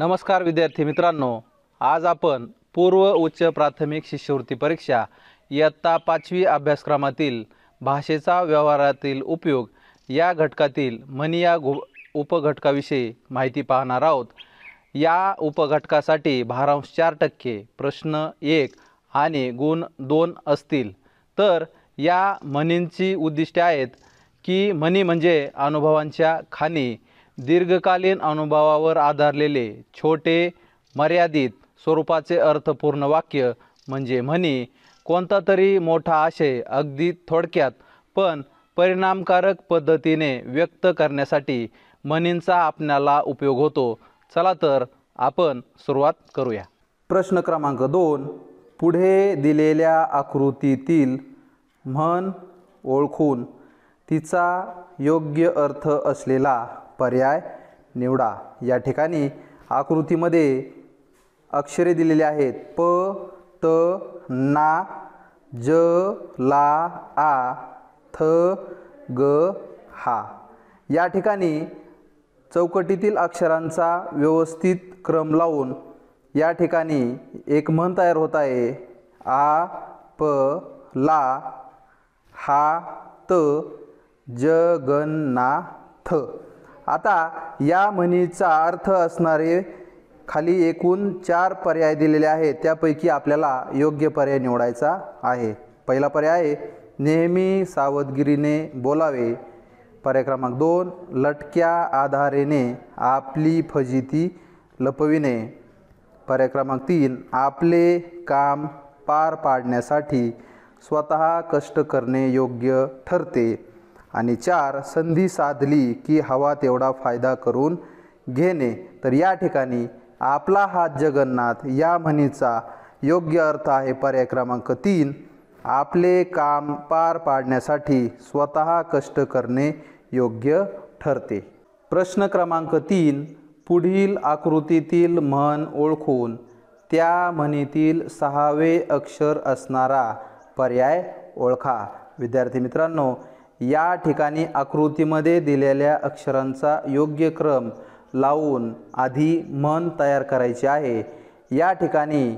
नमस्कार विद्यार्थी मित्रांनो आज आपण पूर्व उच्च प्राथमिक शिष्यवृत्ती परीक्षा इयत्ता पाचवी अभ्यासक्रमातील भाषेचा व्यवहारातील उपयोग या घटकातील मनी या गु उपघटकाविषयी माहिती पाहणार आहोत या उपघटकासाठी भारांश चार टक्के प्रश्न एक आणि गुण दोन असतील तर या मनींची उद्दिष्टे आहेत की म्हणी म्हणजे अनुभवांच्या खाणी दीर्घकालीन अनुभवावर आधारलेले छोटे मर्यादित स्वरूपाचे अर्थपूर्ण वाक्य म्हणजे म्हणी कोणता तरी मोठा आशय अगदी थोडक्यात पण परिणामकारक पद्धतीने व्यक्त करण्यासाठी म्हणींचा आपल्याला उपयोग होतो चला तर आपण सुरुवात करूया प्रश्न क्रमांक दोन पुढे दिलेल्या आकृतीतील म्हण ओळखून तिचा योग्य अर्थ असलेला पर्याय निवडा या ठिकाणी आकृतीमध्ये अक्षरे दिलेली आहेत प त ना ज ला आ थ ग हा या ठिकाणी चौकटीतील अक्षरांचा व्यवस्थित क्रम लावून या ठिकाणी एक म्हण तयार होत आहे आ प ला हा त ज, जगन्नाथ आता या म्हणीचा अर्थ असणारे खाली एकूण चार पर्याय दिलेले आहेत त्यापैकी आपल्याला योग्य पर्याय निवडायचा आहे पहिला पर्याय आहे नेहमी सावधगिरीने बोलावे पर्याय क्रमांक दोन लटक्या आधारेने आपली फजिती लपविणे पर्याय क्रमांक तीन आपले काम पार पाडण्यासाठी स्वतः कष्ट करणे योग्य ठरते आणि चार संधी साधली की हवा तेवढा फायदा करून घेणे तर या ठिकाणी आपला हात जगन्नाथ या म्हणीचा योग्य अर्थ आहे पर्याय क्रमांक तीन आपले काम पार पाडण्यासाठी स्वतः कष्ट करणे योग्य ठरते प्रश्न क्रमांक तीन पुढील आकृतीतील म्हण ओळखून त्या म्हणीतील सहावे अक्षर असणारा पर्याय ओळखा विद्यार्थी मित्रांनो या ठिकाणी आकृतीमध्ये दिलेल्या अक्षरांचा योग्य क्रम लावून आधी मन तयार करायचे आहे या ठिकाणी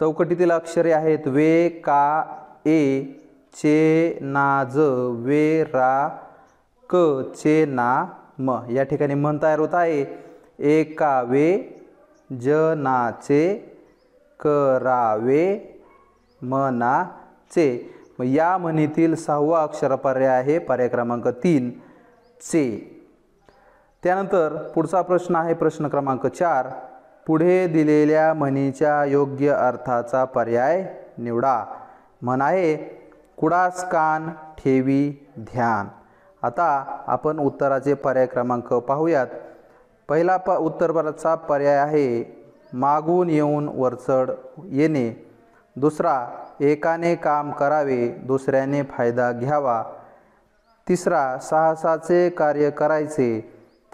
चौकटीतील अक्षरे आहेत वे का ए चे ना ज वे रा क चे ना म या ठिकाणी मन तयार होत आहे ए का वे ज ना चे करावे चे मग या म्हणीतील सहावा अक्षर पर्याय आहे पर्याय क्रमांक तीन चे त्यानंतर पुढचा प्रश्न आहे प्रश्न क्रमांक चार पुढे दिलेल्या म्हणीच्या योग्य अर्थाचा पर्याय निवडा म्हण आहे कुडास कान ठेवी ध्यान आता आपण उत्तराचे पर्याय क्रमांक पाहूयात पहिला प उत्तरचा पर्याय आहे मागून येऊन वरचढ येणे दुसरा एकाने काम करावे दुसऱ्याने फायदा घ्यावा तिसरा साहसाचे कार्य करायचे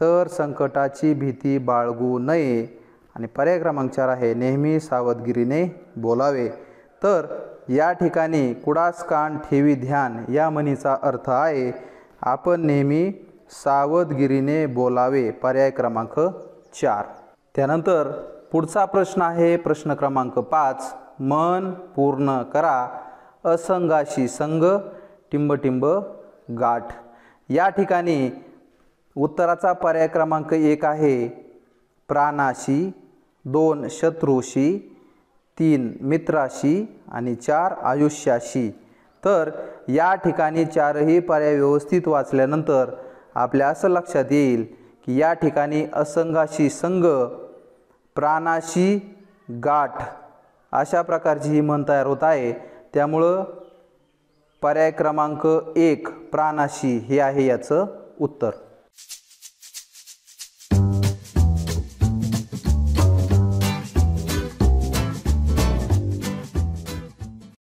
तर संकटाची भीती बाळगू नये आणि पर्याय क्रमांक चार आहे नेहमी सावधगिरीने बोलावे तर या ठिकाणी कुडास कान ठेवी ध्यान या म्हणीचा अर्थ आहे आपण नेहमी सावधगिरीने बोलावे पर्याय क्रमांक चार त्यानंतर पुढचा प्रश्न आहे प्रश्न क्रमांक पाच मन पूर्ण करा असंगाशी संघ टिंबटिंब गाठ या ठिकाणी उत्तराचा पर्याय क्रमांक एक आहे प्राणाशी दोन शत्रूशी तीन मित्राशी आणि चार आयुष्याशी तर या ठिकाणी चारही पर्याय व्यवस्थित वाचल्यानंतर आपल्या असं लक्षात येईल की या ठिकाणी असंगाशी संघ प्राणाशी गाठ अशा प्रकारची ही म्हण तयार होत आहे त्यामुळं पर्याय क्रमांक एक प्राणाशी हे आहे याचं उत्तर